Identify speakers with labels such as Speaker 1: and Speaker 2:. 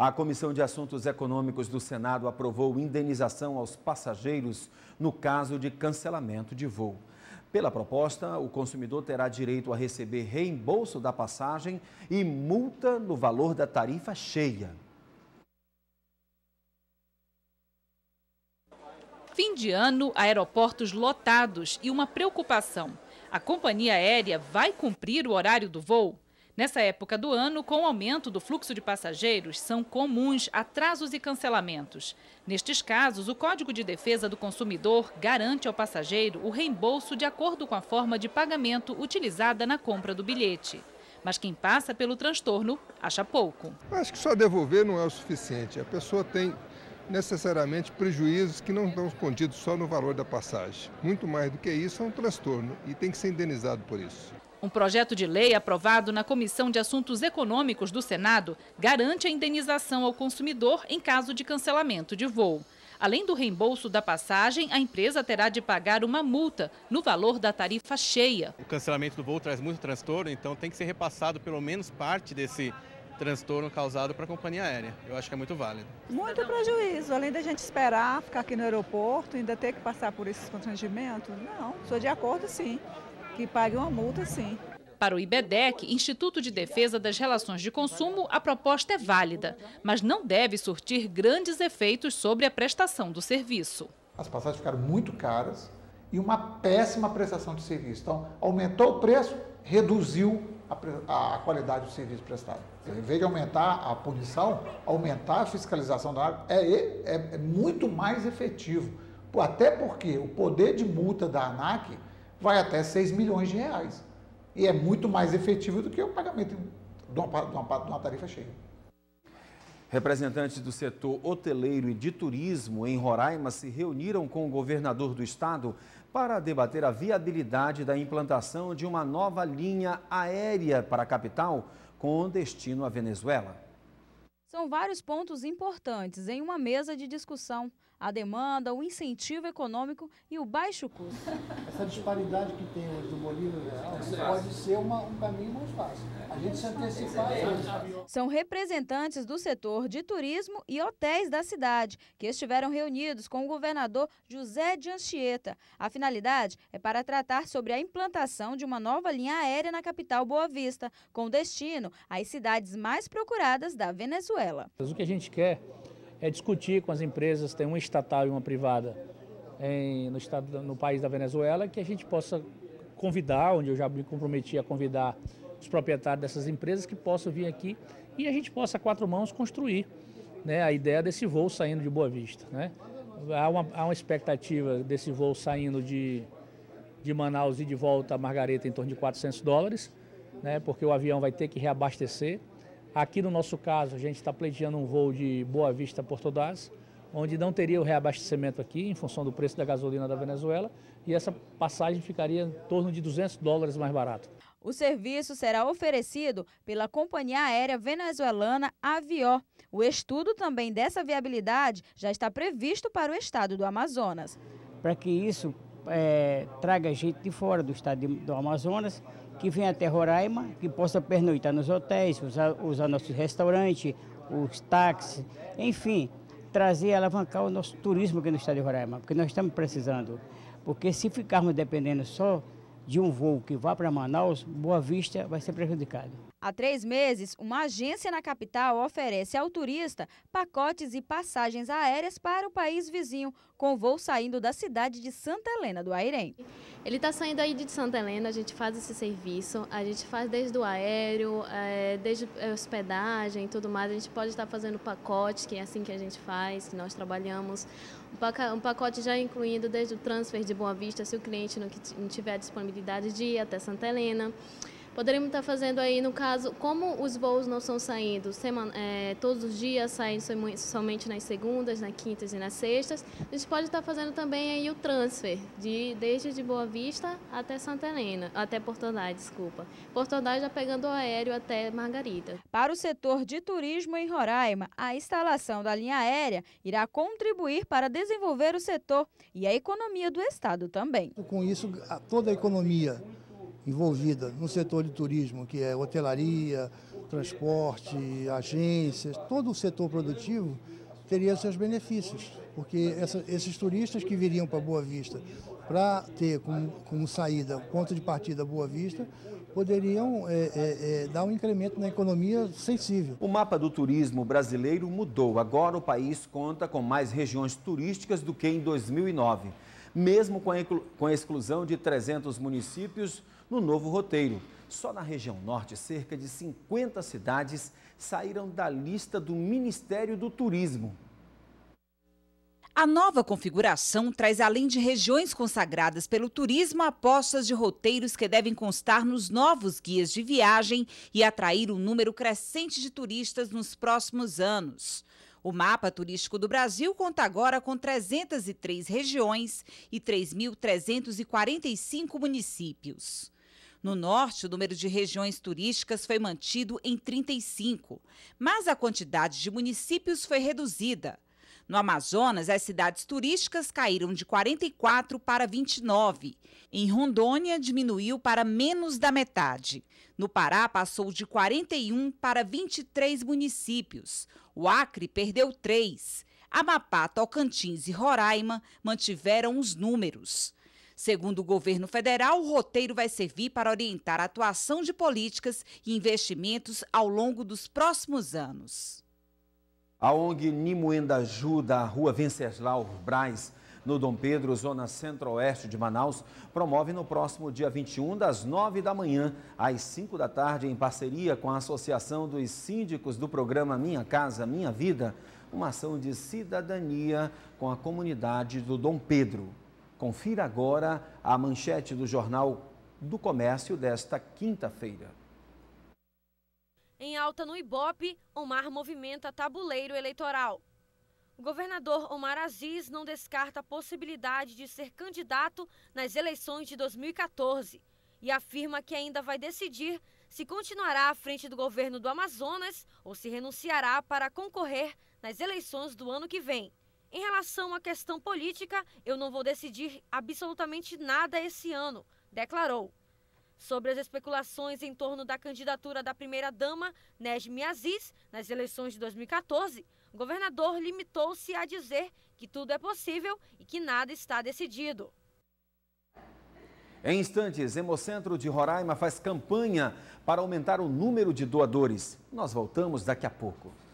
Speaker 1: A Comissão de Assuntos Econômicos do Senado aprovou indenização aos passageiros no caso de cancelamento de voo. Pela proposta, o consumidor terá direito a receber reembolso da passagem e multa no valor da tarifa cheia.
Speaker 2: Fim de ano, aeroportos lotados e uma preocupação. A companhia aérea vai cumprir o horário do voo? Nessa época do ano, com o aumento do fluxo de passageiros, são comuns atrasos e cancelamentos. Nestes casos, o Código de Defesa do Consumidor garante ao passageiro o reembolso de acordo com a forma de pagamento utilizada na compra do bilhete. Mas quem passa pelo transtorno
Speaker 1: acha pouco. Acho que só devolver não é o suficiente. A pessoa tem necessariamente prejuízos que não estão escondidos só no valor da passagem. Muito mais do que isso, é um transtorno e tem que ser indenizado por isso.
Speaker 2: Um projeto de lei aprovado na Comissão de Assuntos Econômicos do Senado garante a indenização ao consumidor em caso de cancelamento de voo. Além do reembolso da passagem, a empresa terá de pagar uma multa no valor da tarifa cheia.
Speaker 1: O cancelamento do voo traz muito transtorno, então tem que ser repassado pelo menos parte desse transtorno causado para a companhia aérea. Eu acho que é muito válido.
Speaker 3: Muito prejuízo, além da gente esperar ficar aqui no aeroporto, ainda ter que passar por esses constrangimentos. Não, sou de acordo sim, que pague uma multa sim.
Speaker 2: Para o IBDec, Instituto de Defesa das Relações de Consumo, a proposta é válida, mas não deve surtir grandes efeitos sobre a prestação do serviço.
Speaker 1: As passagens ficaram muito caras e uma péssima prestação de serviço. Então, aumentou o preço, reduziu a, a qualidade do serviço prestado. Em vez de aumentar a punição, aumentar a fiscalização da área é, é, é muito mais efetivo. Até porque o poder de multa da ANAC vai até 6 milhões de reais. E é muito mais efetivo do que o pagamento de uma, de uma, de uma tarifa cheia. Representantes do setor hoteleiro e de turismo em Roraima se reuniram com o governador do estado para debater a viabilidade da implantação de uma nova linha aérea para a capital com destino à Venezuela.
Speaker 4: São vários pontos importantes em uma mesa de discussão a demanda, o incentivo econômico e o baixo custo.
Speaker 2: Essa disparidade que tem hoje do Bolívar Real né, pode ser uma, um caminho mais fácil. A gente se antecipar
Speaker 4: São representantes do setor de turismo e hotéis da cidade, que estiveram reunidos com o governador José de Anchieta. A finalidade é para tratar sobre a implantação de uma nova linha aérea na capital Boa Vista, com destino às cidades mais procuradas da Venezuela.
Speaker 2: O que a gente quer é discutir com as empresas, tem uma estatal e uma privada em, no, estado, no país da Venezuela, que a gente possa convidar, onde eu já me comprometi a convidar os proprietários dessas empresas que possam vir aqui e a gente possa, a quatro mãos, construir né, a ideia desse voo saindo de Boa Vista. Né? Há, uma, há uma expectativa desse voo saindo de, de Manaus e de volta a Margareta em torno de 400 dólares, né, porque o avião vai ter que reabastecer. Aqui no nosso caso, a gente está pleiteando um voo de Boa Vista por Porto onde não teria o reabastecimento aqui, em função do preço da gasolina da Venezuela, e essa passagem ficaria em torno de 200 dólares mais barato.
Speaker 4: O serviço será oferecido pela companhia aérea venezuelana Avió. O estudo também dessa viabilidade já está previsto para o estado do Amazonas.
Speaker 3: Para que isso é, traga gente de fora do estado de, do Amazonas que venha até Roraima, que possa pernoitar nos hotéis, usar, usar nossos restaurantes, os táxis, enfim, trazer, alavancar o nosso turismo aqui no estado de Roraima, porque nós estamos precisando. Porque se ficarmos dependendo só de um voo que vá para Manaus, Boa Vista vai ser prejudicado.
Speaker 4: Há três meses, uma agência na capital oferece ao turista pacotes e passagens aéreas para o país vizinho, com voo saindo da cidade de Santa Helena do Airém. Ele está saindo aí de Santa Helena, a gente faz esse serviço, a gente faz desde o aéreo, é, desde a hospedagem e tudo mais. A gente pode estar fazendo pacote, que é assim que a gente faz, que nós trabalhamos. Um pacote já incluindo desde o transfer de Boa Vista, se o cliente não tiver disponibilidade de ir até Santa Helena. Poderíamos estar fazendo aí, no caso, como os voos não são saindo semana, é, todos os dias, saem somente nas segundas, nas quintas e nas sextas, a gente pode estar fazendo também aí o transfer, de, desde de Boa Vista até Santa Helena, até Porto Andrade, desculpa. Porto Andrade já pegando o aéreo até Margarida. Para o setor de turismo em Roraima, a instalação da linha aérea irá contribuir para desenvolver o setor e a economia do estado também. Com isso, toda a economia envolvida no setor de turismo, que é hotelaria, transporte, agências, todo o setor produtivo teria seus benefícios, porque essa, esses turistas que viriam para Boa Vista para ter como, como saída, ponto de partida Boa Vista, poderiam é, é, é, dar um incremento na economia sensível.
Speaker 1: O mapa do turismo brasileiro mudou. Agora o país conta com mais regiões turísticas do que em 2009 mesmo com a, com a exclusão de 300 municípios no novo roteiro. Só na região norte, cerca de 50 cidades saíram da lista do Ministério do Turismo. A nova
Speaker 3: configuração traz, além de regiões consagradas pelo turismo, apostas de roteiros que devem constar nos novos guias de viagem e atrair um número crescente de turistas nos próximos anos. O mapa turístico do Brasil conta agora com 303 regiões e 3.345 municípios. No norte, o número de regiões turísticas foi mantido em 35, mas a quantidade de municípios foi reduzida. No Amazonas, as cidades turísticas caíram de 44 para 29. Em Rondônia, diminuiu para menos da metade. No Pará, passou de 41 para 23 municípios. O Acre perdeu três. Amapá, Tocantins e Roraima mantiveram os números. Segundo o governo federal, o roteiro vai servir para orientar a atuação de políticas e investimentos ao longo dos próximos
Speaker 1: anos. A ONG Nimoenda ajuda a Rua Venceslau Braz, no Dom Pedro, zona centro-oeste de Manaus, promove no próximo dia 21, das 9 da manhã às 5 da tarde, em parceria com a Associação dos Síndicos do programa Minha Casa Minha Vida, uma ação de cidadania com a comunidade do Dom Pedro. Confira agora a manchete do Jornal do Comércio desta quinta-feira.
Speaker 4: Em alta no Ibope, Omar movimenta tabuleiro eleitoral. O governador Omar Aziz não descarta a possibilidade de ser candidato nas eleições de 2014 e afirma que ainda vai decidir se continuará à frente do governo do Amazonas ou se renunciará para concorrer nas eleições do ano que vem. Em relação à questão política, eu não vou decidir absolutamente nada esse ano, declarou sobre as especulações em torno da candidatura da primeira-dama, Nesmi Aziz, nas eleições de 2014, o governador limitou-se a dizer que tudo é possível e que nada está decidido.
Speaker 1: Em instantes, Hemocentro de Roraima faz campanha para aumentar o número de doadores. Nós voltamos daqui a pouco.